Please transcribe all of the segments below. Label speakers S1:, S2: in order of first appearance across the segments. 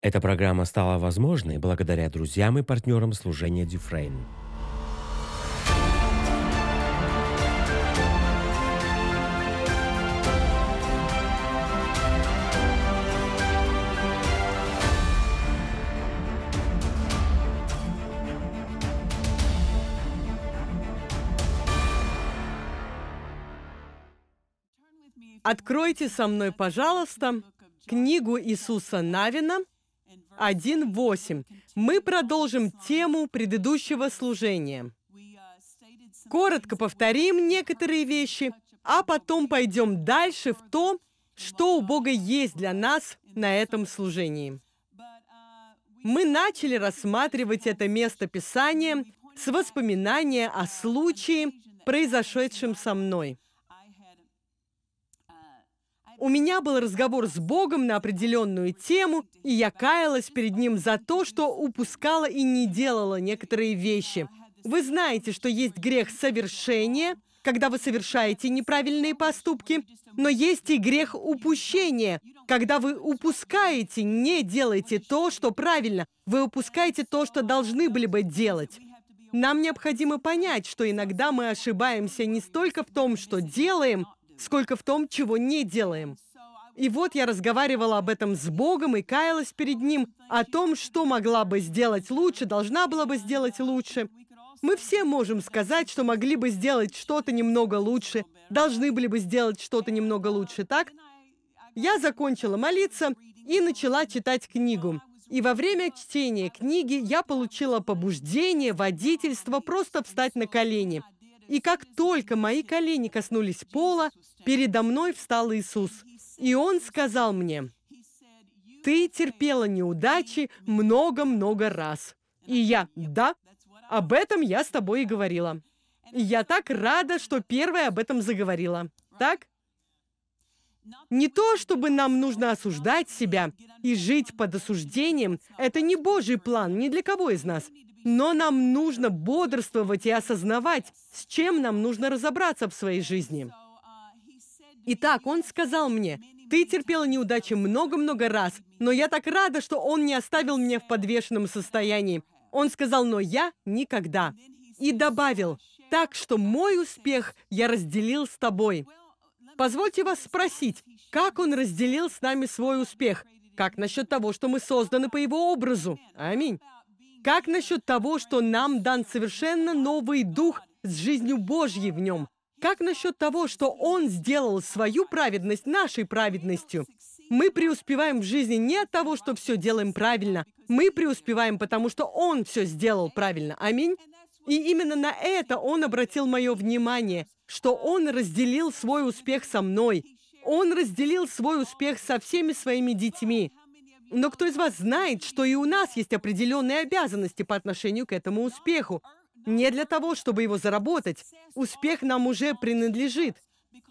S1: Эта программа стала возможной благодаря друзьям и партнерам служения Дюфрейн. Откройте со мной, пожалуйста, книгу Иисуса Навина – 1.8. Мы продолжим тему предыдущего служения. Коротко повторим некоторые вещи, а потом пойдем дальше в то, что у Бога есть для нас на этом служении. Мы начали рассматривать это место Писания с воспоминания о случае, произошедшем со мной. У меня был разговор с Богом на определенную тему, и я каялась перед Ним за то, что упускала и не делала некоторые вещи. Вы знаете, что есть грех совершения, когда вы совершаете неправильные поступки, но есть и грех упущения, когда вы упускаете, не делаете то, что правильно, вы упускаете то, что должны были бы делать. Нам необходимо понять, что иногда мы ошибаемся не столько в том, что делаем, сколько в том, чего не делаем. И вот я разговаривала об этом с Богом и каялась перед Ним, о том, что могла бы сделать лучше, должна была бы сделать лучше. Мы все можем сказать, что могли бы сделать что-то немного лучше, должны были бы сделать что-то немного лучше, так? Я закончила молиться и начала читать книгу. И во время чтения книги я получила побуждение, водительство, просто встать на колени – и как только мои колени коснулись пола, передо мной встал Иисус. И Он сказал мне, «Ты терпела неудачи много-много раз». И я, «Да, об этом я с тобой и говорила». я так рада, что первая об этом заговорила. Так? Не то, чтобы нам нужно осуждать себя и жить под осуждением. Это не Божий план ни для кого из нас. Но нам нужно бодрствовать и осознавать, с чем нам нужно разобраться в своей жизни. Итак, он сказал мне, «Ты терпела неудачи много-много раз, но я так рада, что он не оставил меня в подвешенном состоянии». Он сказал, «Но я никогда». И добавил, «Так что мой успех я разделил с тобой». Позвольте вас спросить, как он разделил с нами свой успех? Как насчет того, что мы созданы по его образу? Аминь. Как насчет того, что нам дан совершенно новый дух с жизнью Божьей в нем? Как насчет того, что Он сделал свою праведность нашей праведностью? Мы преуспеваем в жизни не от того, что все делаем правильно. Мы преуспеваем, потому что Он все сделал правильно. Аминь. И именно на это Он обратил мое внимание, что Он разделил свой успех со мной. Он разделил свой успех со всеми своими детьми. Но кто из вас знает, что и у нас есть определенные обязанности по отношению к этому успеху? Не для того, чтобы его заработать. Успех нам уже принадлежит,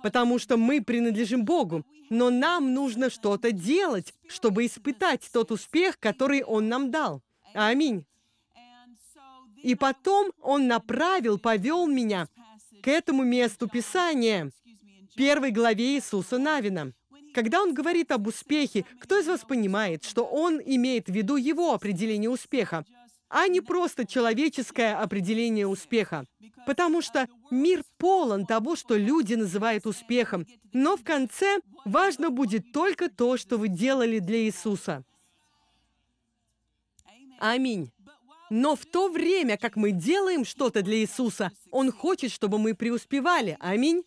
S1: потому что мы принадлежим Богу. Но нам нужно что-то делать, чтобы испытать тот успех, который Он нам дал. Аминь. И потом Он направил, повел меня к этому месту Писания, первой главе Иисуса Навина. Когда он говорит об успехе, кто из вас понимает, что он имеет в виду его определение успеха, а не просто человеческое определение успеха? Потому что мир полон того, что люди называют успехом. Но в конце важно будет только то, что вы делали для Иисуса. Аминь. Но в то время, как мы делаем что-то для Иисуса, Он хочет, чтобы мы преуспевали. Аминь.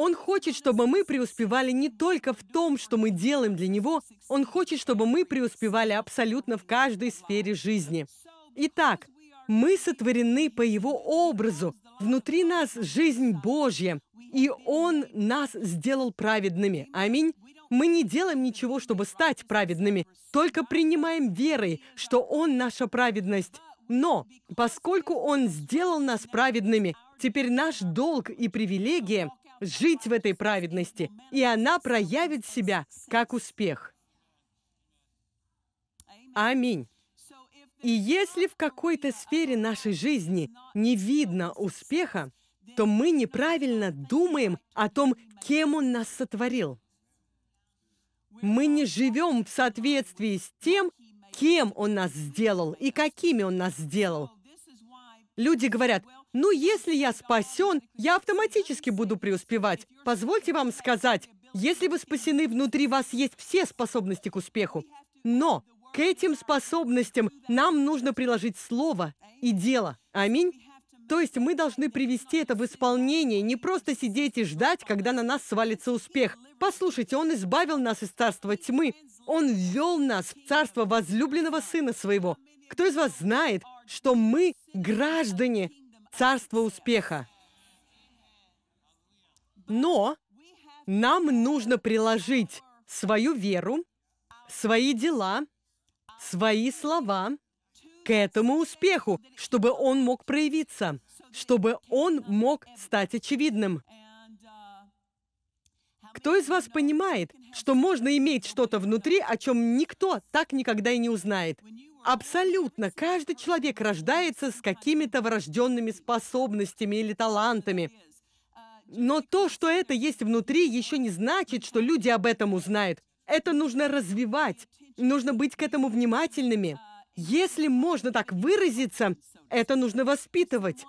S1: Он хочет, чтобы мы преуспевали не только в том, что мы делаем для Него, Он хочет, чтобы мы преуспевали абсолютно в каждой сфере жизни. Итак, мы сотворены по Его образу. Внутри нас жизнь Божья, и Он нас сделал праведными. Аминь. Мы не делаем ничего, чтобы стать праведными, только принимаем верой, что Он наша праведность. Но поскольку Он сделал нас праведными, теперь наш долг и привилегия жить в этой праведности, и она проявит себя как успех. Аминь. И если в какой-то сфере нашей жизни не видно успеха, то мы неправильно думаем о том, кем Он нас сотворил. Мы не живем в соответствии с тем, кем Он нас сделал и какими Он нас сделал. Люди говорят, ну, если я спасен, я автоматически буду преуспевать. Позвольте вам сказать, если вы спасены, внутри вас есть все способности к успеху. Но к этим способностям нам нужно приложить слово и дело. Аминь. То есть мы должны привести это в исполнение, не просто сидеть и ждать, когда на нас свалится успех. Послушайте, Он избавил нас из царства тьмы. Он ввел нас в царство возлюбленного Сына Своего. Кто из вас знает, что мы граждане царство успеха. Но нам нужно приложить свою веру, свои дела, свои слова к этому успеху, чтобы он мог проявиться, чтобы он мог стать очевидным. Кто из вас понимает, что можно иметь что-то внутри, о чем никто так никогда и не узнает? Абсолютно каждый человек рождается с какими-то врожденными способностями или талантами. Но то, что это есть внутри, еще не значит, что люди об этом узнают. Это нужно развивать, нужно быть к этому внимательными. Если можно так выразиться, это нужно воспитывать.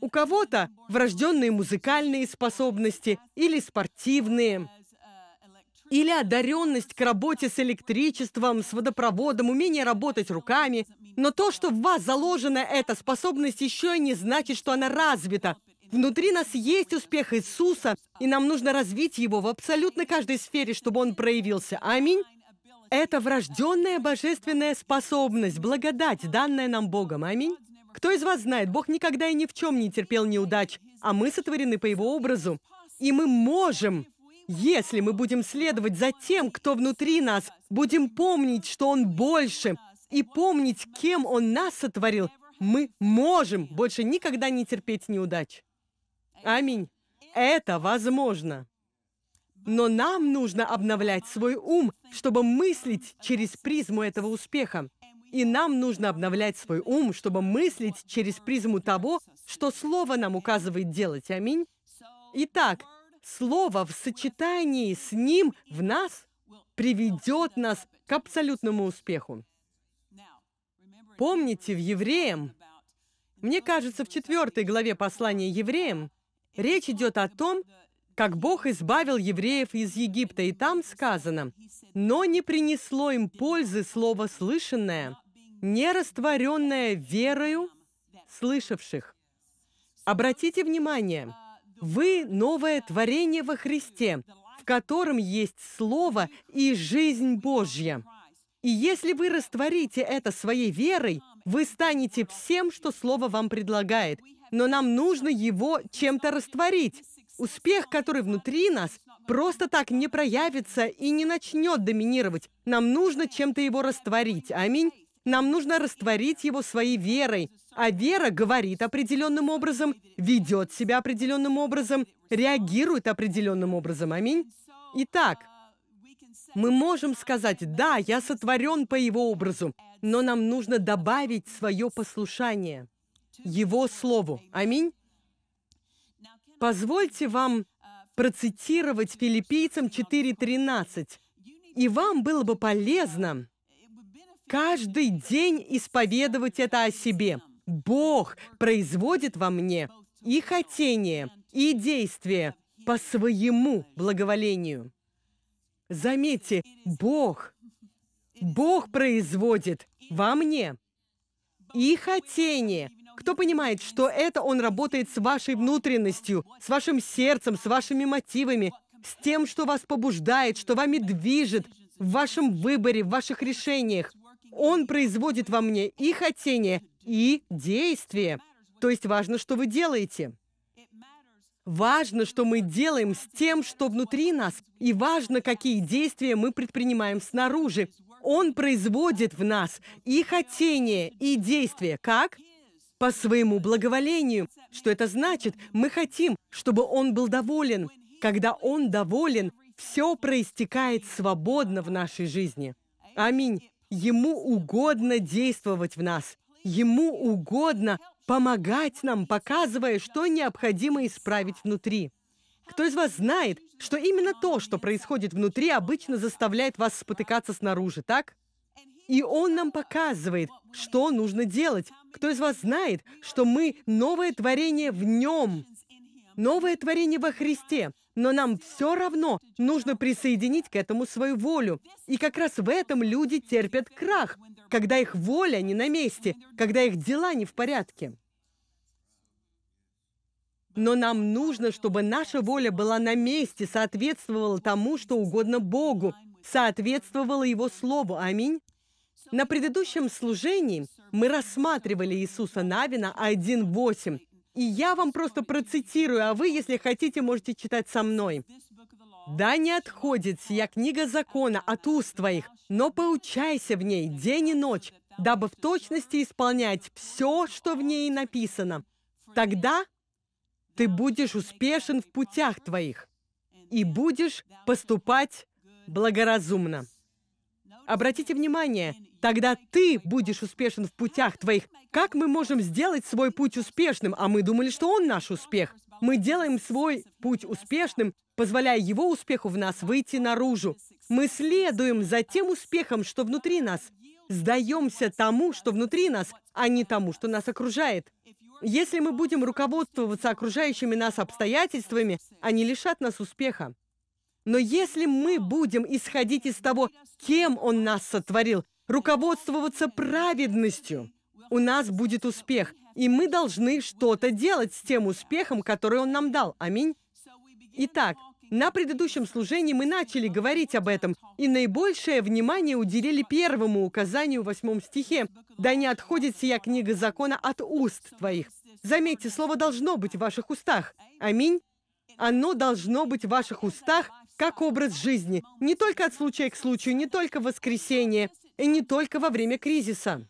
S1: У кого-то врожденные музыкальные способности или спортивные – или одаренность к работе с электричеством, с водопроводом, умение работать руками. Но то, что в вас заложена эта способность, еще и не значит, что она развита. Внутри нас есть успех Иисуса, и нам нужно развить его в абсолютно каждой сфере, чтобы он проявился. Аминь. Это врожденная божественная способность, благодать, данная нам Богом. Аминь. Кто из вас знает, Бог никогда и ни в чем не терпел неудач, а мы сотворены по Его образу. И мы можем если мы будем следовать за тем, кто внутри нас, будем помнить, что Он больше, и помнить, кем Он нас сотворил, мы можем больше никогда не терпеть неудач. Аминь. Это возможно. Но нам нужно обновлять свой ум, чтобы мыслить через призму этого успеха. И нам нужно обновлять свой ум, чтобы мыслить через призму того, что Слово нам указывает делать. Аминь. Итак, Слово в сочетании с Ним в нас приведет нас к абсолютному успеху. Помните, в Евреям, мне кажется, в четвертой главе послания Евреям, речь идет о том, как Бог избавил евреев из Египта, и там сказано, «Но не принесло им пользы слово слышанное, не растворенное верою слышавших». Обратите внимание – вы – новое творение во Христе, в котором есть Слово и жизнь Божья. И если вы растворите это своей верой, вы станете всем, что Слово вам предлагает. Но нам нужно его чем-то растворить. Успех, который внутри нас, просто так не проявится и не начнет доминировать. Нам нужно чем-то его растворить. Аминь. Нам нужно растворить его своей верой, а вера говорит определенным образом, ведет себя определенным образом, реагирует определенным образом. Аминь. Итак, мы можем сказать, да, я сотворен по его образу, но нам нужно добавить свое послушание его слову. Аминь. Позвольте вам процитировать филиппийцам 4.13. И вам было бы полезно каждый день исповедовать это о себе – Бог производит во мне и хотение, и действие по своему благоволению. Заметьте, Бог, Бог производит во мне и хотение. Кто понимает, что это Он работает с вашей внутренностью, с вашим сердцем, с вашими мотивами, с тем, что вас побуждает, что вами движет в вашем выборе, в ваших решениях. Он производит во мне и хотение, и действие. То есть важно, что вы делаете. Важно, что мы делаем с тем, что внутри нас, и важно, какие действия мы предпринимаем снаружи. Он производит в нас и хотение, и действие. Как? По своему благоволению. Что это значит? Мы хотим, чтобы он был доволен. Когда он доволен, все проистекает свободно в нашей жизни. Аминь. Ему угодно действовать в нас. Ему угодно помогать нам, показывая, что необходимо исправить внутри. Кто из вас знает, что именно то, что происходит внутри, обычно заставляет вас спотыкаться снаружи, так? И он нам показывает, что нужно делать. Кто из вас знает, что мы новое творение в нем, новое творение во Христе? Но нам все равно нужно присоединить к этому свою волю. И как раз в этом люди терпят крах, когда их воля не на месте, когда их дела не в порядке. Но нам нужно, чтобы наша воля была на месте, соответствовала тому, что угодно Богу, соответствовала Его Слову. Аминь. На предыдущем служении мы рассматривали Иисуса Навина 1.8. И я вам просто процитирую, а вы, если хотите, можете читать со мной. «Да не отходит сия книга закона от уст твоих, но поучайся в ней день и ночь, дабы в точности исполнять все, что в ней написано. Тогда ты будешь успешен в путях твоих и будешь поступать благоразумно». Обратите внимание, Тогда ты будешь успешен в путях твоих. Как мы можем сделать свой путь успешным? А мы думали, что он наш успех. Мы делаем свой путь успешным, позволяя его успеху в нас выйти наружу. Мы следуем за тем успехом, что внутри нас. Сдаемся тому, что внутри нас, а не тому, что нас окружает. Если мы будем руководствоваться окружающими нас обстоятельствами, они лишат нас успеха. Но если мы будем исходить из того, кем Он нас сотворил, руководствоваться праведностью, у нас будет успех, и мы должны что-то делать с тем успехом, который Он нам дал. Аминь. Итак, на предыдущем служении мы начали говорить об этом, и наибольшее внимание уделили первому указанию в восьмом стихе. «Да не отходит сия книга закона от уст твоих». Заметьте, слово должно быть в ваших устах. Аминь. Оно должно быть в ваших устах как образ жизни, не только от случая к случаю, не только воскресенье, и не только во время кризиса.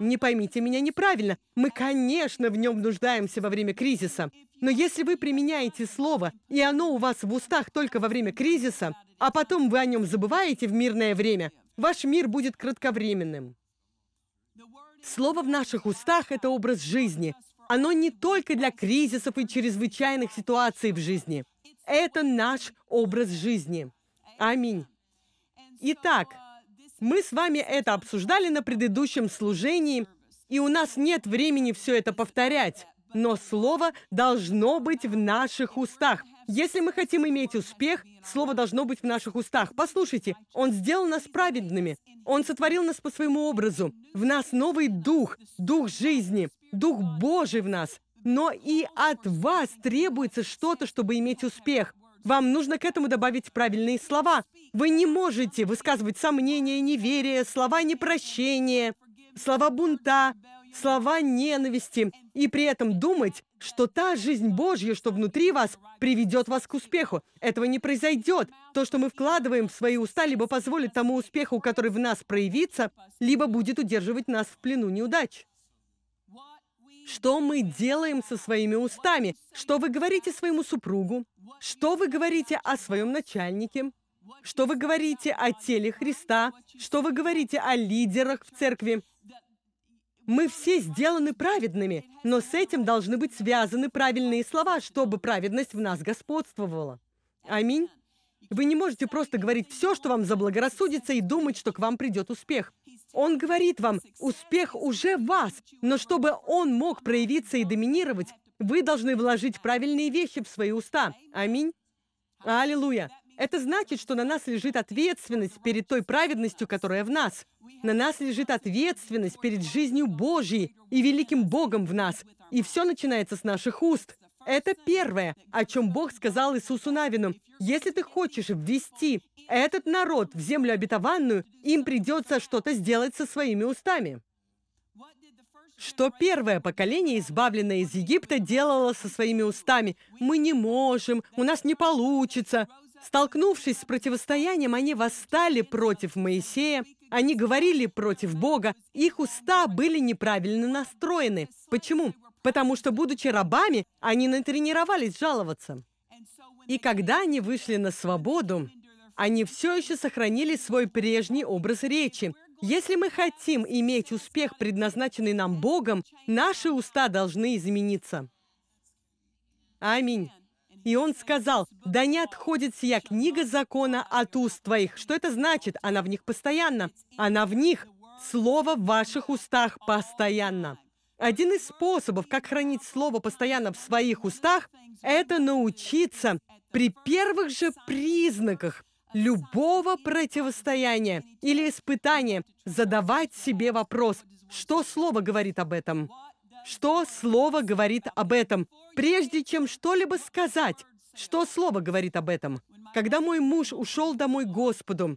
S1: Не поймите меня неправильно. Мы, конечно, в нем нуждаемся во время кризиса. Но если вы применяете слово, и оно у вас в устах только во время кризиса, а потом вы о нем забываете в мирное время, ваш мир будет кратковременным. Слово в наших устах – это образ жизни. Оно не только для кризисов и чрезвычайных ситуаций в жизни. Это наш образ жизни. Аминь. Итак, мы с вами это обсуждали на предыдущем служении, и у нас нет времени все это повторять. Но слово должно быть в наших устах. Если мы хотим иметь успех, слово должно быть в наших устах. Послушайте, Он сделал нас праведными. Он сотворил нас по своему образу. В нас новый дух, дух жизни, дух Божий в нас. Но и от вас требуется что-то, чтобы иметь успех. Вам нужно к этому добавить правильные слова. Вы не можете высказывать сомнения, неверие, слова непрощения, слова бунта, слова ненависти, и при этом думать, что та жизнь Божья, что внутри вас, приведет вас к успеху. Этого не произойдет. То, что мы вкладываем в свои уста, либо позволит тому успеху, который в нас проявится, либо будет удерживать нас в плену неудач. Что мы делаем со своими устами? Что вы говорите своему супругу? Что вы говорите о своем начальнике? Что вы говорите о теле Христа? Что вы говорите о лидерах в церкви? Мы все сделаны праведными, но с этим должны быть связаны правильные слова, чтобы праведность в нас господствовала. Аминь. Вы не можете просто говорить все, что вам заблагорассудится, и думать, что к вам придет успех. Он говорит вам, успех уже в вас, но чтобы он мог проявиться и доминировать, вы должны вложить правильные вещи в свои уста. Аминь. Аллилуйя. Это значит, что на нас лежит ответственность перед той праведностью, которая в нас. На нас лежит ответственность перед жизнью Божьей и великим Богом в нас. И все начинается с наших уст. Это первое, о чем Бог сказал Иисусу Навину. Если ты хочешь ввести этот народ в землю обетованную, им придется что-то сделать со своими устами. Что первое поколение, избавленное из Египта, делало со своими устами? «Мы не можем», «У нас не получится». Столкнувшись с противостоянием, они восстали против Моисея, они говорили против Бога, их уста были неправильно настроены. Почему? потому что, будучи рабами, они натренировались жаловаться. И когда они вышли на свободу, они все еще сохранили свой прежний образ речи. Если мы хотим иметь успех, предназначенный нам Богом, наши уста должны измениться. Аминь. И он сказал, «Да не отходит сия книга закона от уст твоих». Что это значит? Она в них постоянно. Она в них. Слово в ваших устах постоянно. Один из способов, как хранить слово постоянно в своих устах, это научиться при первых же признаках любого противостояния или испытания задавать себе вопрос, что слово говорит об этом? Что слово говорит об этом? Прежде чем что-либо сказать, что слово говорит об этом? Когда мой муж ушел домой Господу,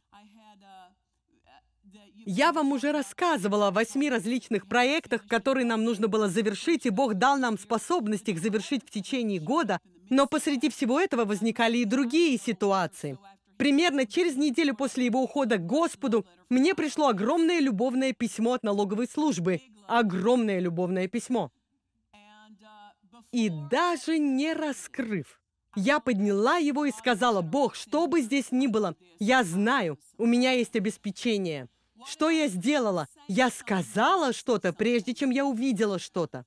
S1: я вам уже рассказывала о восьми различных проектах, которые нам нужно было завершить, и Бог дал нам способность их завершить в течение года, но посреди всего этого возникали и другие ситуации. Примерно через неделю после его ухода к Господу мне пришло огромное любовное письмо от налоговой службы. Огромное любовное письмо. И даже не раскрыв, я подняла его и сказала, «Бог, что бы здесь ни было, я знаю, у меня есть обеспечение». Что я сделала? Я сказала что-то, прежде чем я увидела что-то.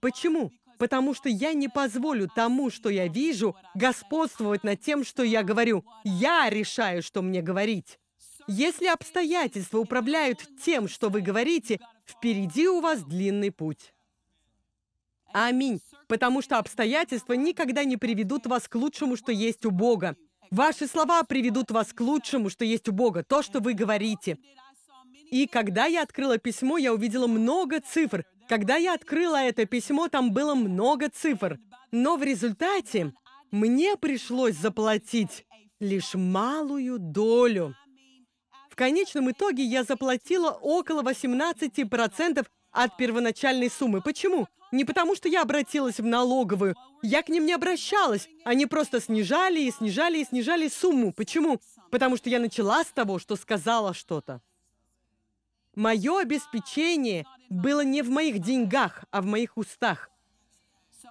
S1: Почему? Потому что я не позволю тому, что я вижу, господствовать над тем, что я говорю. Я решаю, что мне говорить. Если обстоятельства управляют тем, что вы говорите, впереди у вас длинный путь. Аминь. Потому что обстоятельства никогда не приведут вас к лучшему, что есть у Бога. Ваши слова приведут вас к лучшему, что есть у Бога, то, что вы говорите. И когда я открыла письмо, я увидела много цифр. Когда я открыла это письмо, там было много цифр. Но в результате мне пришлось заплатить лишь малую долю. В конечном итоге я заплатила около 18% от первоначальной суммы. Почему? Не потому, что я обратилась в налоговую. Я к ним не обращалась. Они просто снижали и снижали и снижали сумму. Почему? Потому что я начала с того, что сказала что-то. Мое обеспечение было не в моих деньгах, а в моих устах.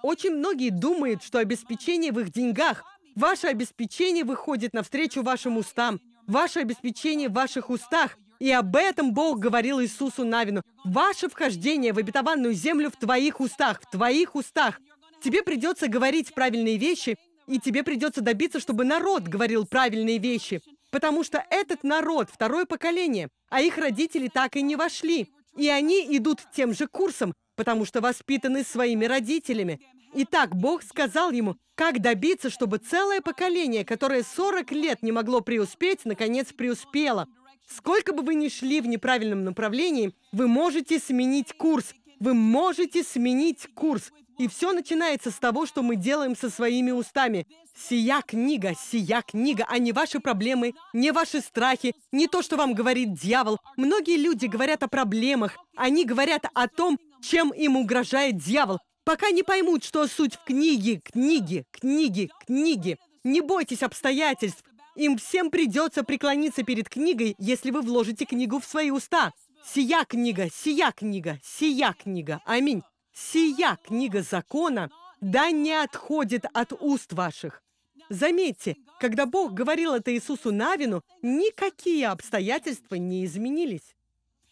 S1: Очень многие думают, что обеспечение в их деньгах. Ваше обеспечение выходит навстречу вашим устам. Ваше обеспечение в ваших устах – и об этом Бог говорил Иисусу Навину. Ваше вхождение в обетованную землю в твоих устах, в твоих устах. Тебе придется говорить правильные вещи, и тебе придется добиться, чтобы народ говорил правильные вещи. Потому что этот народ, второе поколение, а их родители так и не вошли. И они идут тем же курсом, потому что воспитаны своими родителями. Итак, Бог сказал ему, как добиться, чтобы целое поколение, которое 40 лет не могло преуспеть, наконец преуспело – Сколько бы вы ни шли в неправильном направлении, вы можете сменить курс. Вы можете сменить курс. И все начинается с того, что мы делаем со своими устами. Сия книга, сия книга, а не ваши проблемы, не ваши страхи, не то, что вам говорит дьявол. Многие люди говорят о проблемах. Они говорят о том, чем им угрожает дьявол. Пока не поймут, что суть в книге, книге, книге, книге. Не бойтесь обстоятельств. Им всем придется преклониться перед книгой, если вы вложите книгу в свои уста. Сия книга, сия книга, сия книга. Аминь. Сия книга закона, да не отходит от уст ваших. Заметьте, когда Бог говорил это Иисусу Навину, никакие обстоятельства не изменились.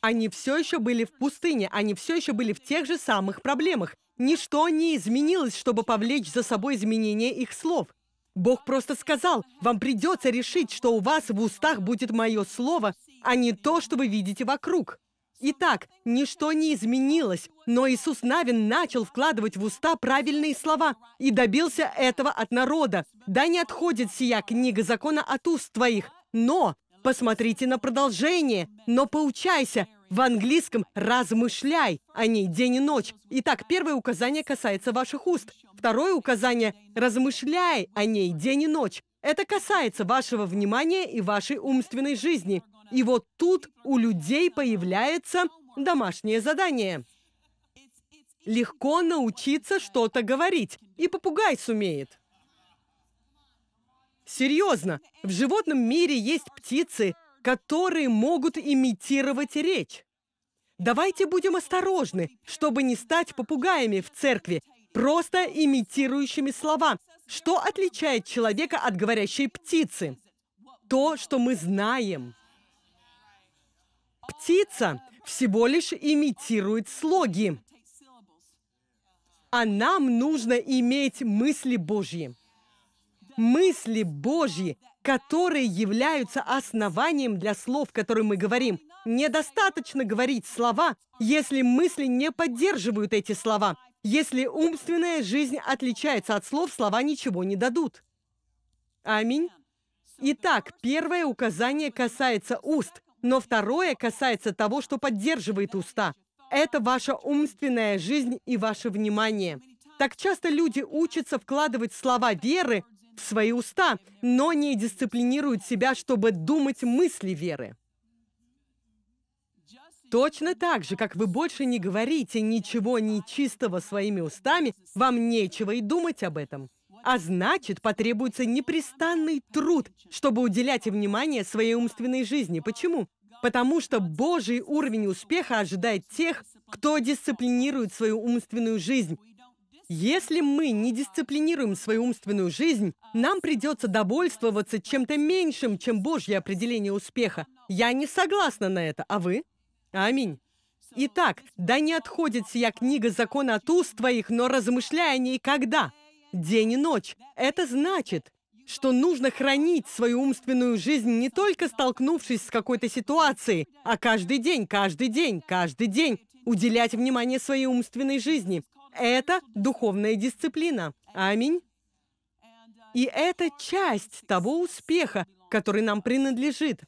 S1: Они все еще были в пустыне, они все еще были в тех же самых проблемах. Ничто не изменилось, чтобы повлечь за собой изменение их слов. Бог просто сказал, вам придется решить, что у вас в устах будет мое слово, а не то, что вы видите вокруг. Итак, ничто не изменилось, но Иисус Навин начал вкладывать в уста правильные слова и добился этого от народа. Да не отходит сия книга закона от уст твоих, но посмотрите на продолжение, но поучайся, в английском «размышляй» о а ней день и ночь. Итак, первое указание касается ваших уст. Второе указание «размышляй о а ней день и ночь». Это касается вашего внимания и вашей умственной жизни. И вот тут у людей появляется домашнее задание. Легко научиться что-то говорить. И попугай сумеет. Серьезно, в животном мире есть птицы, которые могут имитировать речь. Давайте будем осторожны, чтобы не стать попугаями в церкви, просто имитирующими слова. Что отличает человека от говорящей птицы? То, что мы знаем. Птица всего лишь имитирует слоги. А нам нужно иметь мысли Божьи. Мысли Божьи которые являются основанием для слов, которые мы говорим. Недостаточно говорить слова, если мысли не поддерживают эти слова. Если умственная жизнь отличается от слов, слова ничего не дадут. Аминь. Итак, первое указание касается уст, но второе касается того, что поддерживает уста. Это ваша умственная жизнь и ваше внимание. Так часто люди учатся вкладывать слова веры свои уста, но не дисциплинируют себя, чтобы думать мысли веры. Точно так же, как вы больше не говорите ничего нечистого своими устами, вам нечего и думать об этом. А значит, потребуется непрестанный труд, чтобы уделять внимание своей умственной жизни. Почему? Потому что Божий уровень успеха ожидает тех, кто дисциплинирует свою умственную жизнь, если мы не дисциплинируем свою умственную жизнь, нам придется довольствоваться чем-то меньшим, чем Божье определение успеха. Я не согласна на это, а вы? Аминь. Итак, да не отходит сия книга закона от уст твоих, но размышляя о ней когда? День и ночь. Это значит, что нужно хранить свою умственную жизнь, не только столкнувшись с какой-то ситуацией, а каждый день, каждый день, каждый день уделять внимание своей умственной жизни. Это духовная дисциплина. Аминь. И это часть того успеха, который нам принадлежит.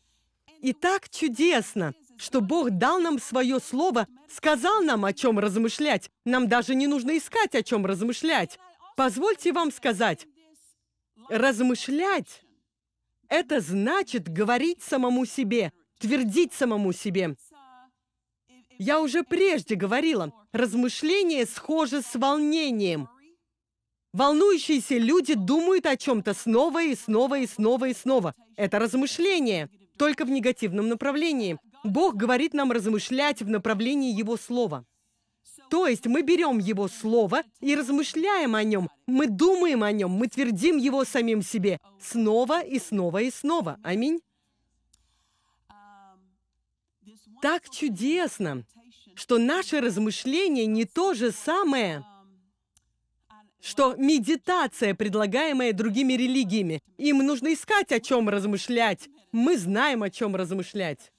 S1: И так чудесно, что Бог дал нам свое слово, сказал нам, о чем размышлять. Нам даже не нужно искать, о чем размышлять. Позвольте вам сказать, размышлять – это значит говорить самому себе, твердить самому себе. Я уже прежде говорила, размышление схоже с волнением. Волнующиеся люди думают о чем-то снова и снова и снова и снова. Это размышление, только в негативном направлении. Бог говорит нам размышлять в направлении Его Слова. То есть мы берем Его Слово и размышляем о нем, мы думаем о нем, мы твердим его самим себе снова и снова и снова. Аминь. так чудесно, что наше размышление не то же самое, что медитация, предлагаемая другими религиями. Им нужно искать, о чем размышлять. Мы знаем, о чем размышлять.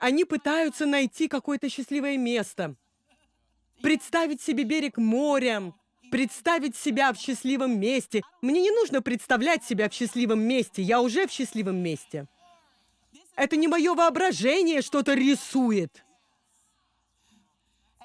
S1: Они пытаются найти какое-то счастливое место, представить себе берег моря, представить себя в счастливом месте. Мне не нужно представлять себя в счастливом месте, я уже в счастливом месте. Это не мое воображение что-то рисует.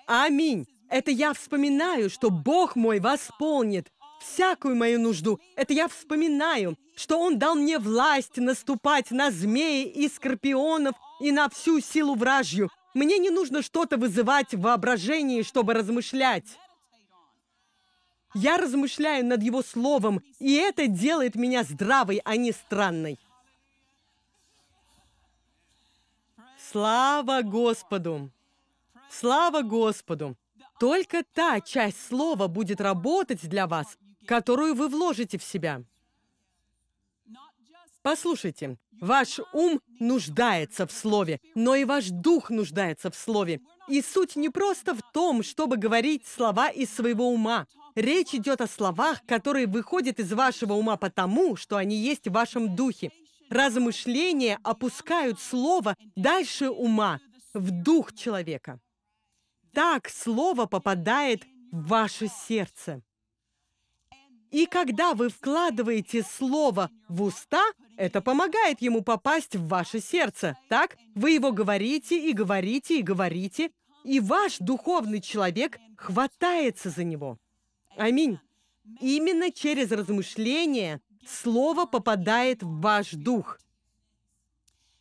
S1: Аминь. Это я вспоминаю, что Бог мой восполнит всякую мою нужду. Это я вспоминаю, что Он дал мне власть наступать на змеи и скорпионов и на всю силу вражью. Мне не нужно что-то вызывать в воображении, чтобы размышлять. Я размышляю над Его Словом, и это делает меня здравой, а не странной. Слава Господу! Слава Господу! Только та часть слова будет работать для вас, которую вы вложите в себя. Послушайте, ваш ум нуждается в слове, но и ваш дух нуждается в слове. И суть не просто в том, чтобы говорить слова из своего ума. Речь идет о словах, которые выходят из вашего ума потому, что они есть в вашем духе размышления опускают слово дальше ума, в дух человека. Так слово попадает в ваше сердце. И когда вы вкладываете слово в уста, это помогает ему попасть в ваше сердце. Так вы его говорите и говорите и говорите, и ваш духовный человек хватается за него. Аминь. Именно через размышления Слово попадает в ваш дух.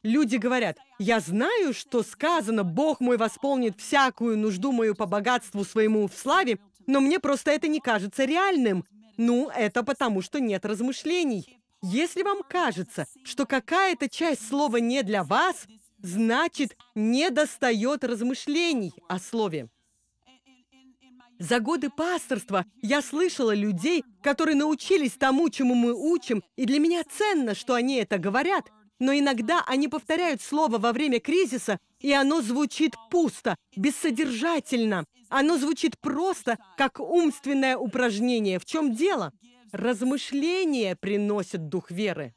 S1: Люди говорят, я знаю, что сказано, Бог мой восполнит всякую нужду мою по богатству своему в славе, но мне просто это не кажется реальным. Ну, это потому, что нет размышлений. Если вам кажется, что какая-то часть слова не для вас, значит, не достает размышлений о слове. За годы пасторства я слышала людей, которые научились тому, чему мы учим, и для меня ценно, что они это говорят, но иногда они повторяют слово во время кризиса, и оно звучит пусто, бессодержательно. Оно звучит просто, как умственное упражнение. В чем дело? Размышление приносит дух веры.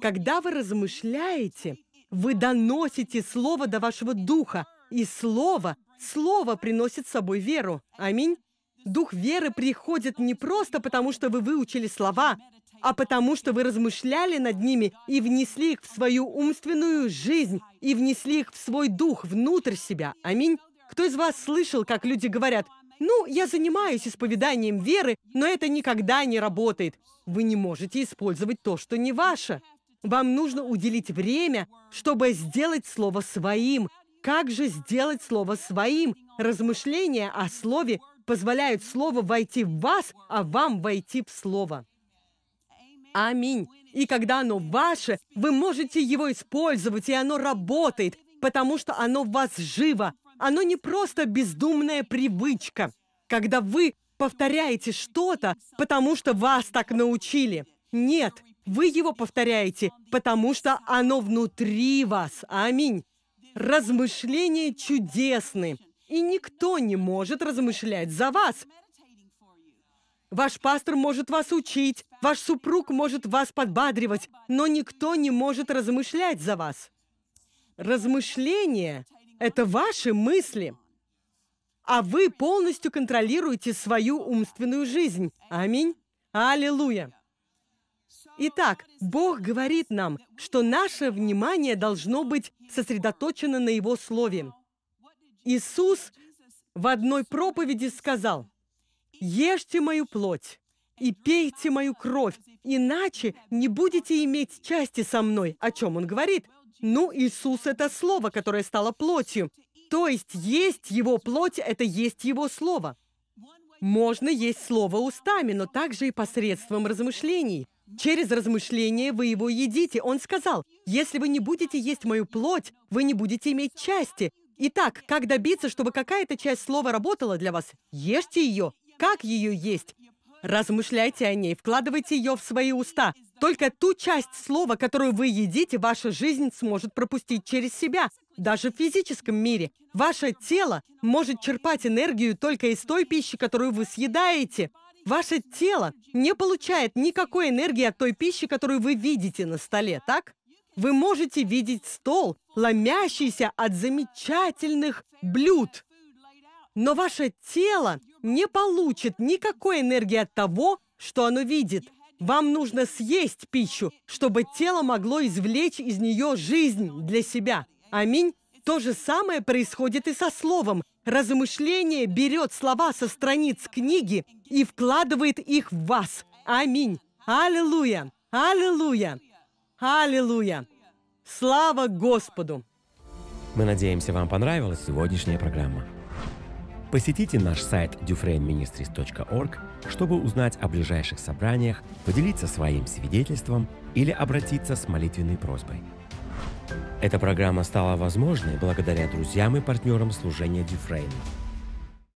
S1: Когда вы размышляете, вы доносите слово до вашего духа, и слово Слово приносит с собой веру. Аминь. Дух веры приходит не просто потому, что вы выучили слова, а потому, что вы размышляли над ними и внесли их в свою умственную жизнь, и внесли их в свой дух, внутрь себя. Аминь. Кто из вас слышал, как люди говорят, «Ну, я занимаюсь исповеданием веры, но это никогда не работает». Вы не можете использовать то, что не ваше. Вам нужно уделить время, чтобы сделать слово своим, как же сделать слово своим? Размышления о слове позволяют слову войти в вас, а вам войти в слово. Аминь. И когда оно ваше, вы можете его использовать, и оно работает, потому что оно в вас живо. Оно не просто бездумная привычка. Когда вы повторяете что-то, потому что вас так научили. Нет, вы его повторяете, потому что оно внутри вас. Аминь. Размышления чудесны, и никто не может размышлять за вас. Ваш пастор может вас учить, ваш супруг может вас подбадривать, но никто не может размышлять за вас. Размышления – это ваши мысли, а вы полностью контролируете свою умственную жизнь. Аминь. Аллилуйя. Итак, Бог говорит нам, что наше внимание должно быть сосредоточено на Его Слове. Иисус в одной проповеди сказал, «Ешьте мою плоть и пейте мою кровь, иначе не будете иметь части со мной». О чем он говорит? Ну, Иисус – это Слово, которое стало плотью. То есть есть Его плоть – это есть Его Слово. Можно есть Слово устами, но также и посредством размышлений – Через размышление вы его едите. Он сказал, если вы не будете есть мою плоть, вы не будете иметь части. Итак, как добиться, чтобы какая-то часть слова работала для вас? Ешьте ее. Как ее есть? Размышляйте о ней, вкладывайте ее в свои уста. Только ту часть слова, которую вы едите, ваша жизнь сможет пропустить через себя. Даже в физическом мире. Ваше тело может черпать энергию только из той пищи, которую вы съедаете. Ваше тело не получает никакой энергии от той пищи, которую вы видите на столе, так? Вы можете видеть стол, ломящийся от замечательных блюд. Но ваше тело не получит никакой энергии от того, что оно видит. Вам нужно съесть пищу, чтобы тело могло извлечь из нее жизнь для себя. Аминь. То же самое происходит и со словом размышление берет слова со страниц книги и вкладывает их в вас. Аминь. Аллилуйя! Аллилуйя! Аллилуйя! Слава Господу! Мы надеемся, вам понравилась сегодняшняя программа. Посетите наш сайт dufrainministries.org, чтобы узнать о ближайших собраниях, поделиться своим свидетельством или обратиться с молитвенной просьбой – эта программа стала возможной благодаря друзьям и партнерам служения Дюфрейна.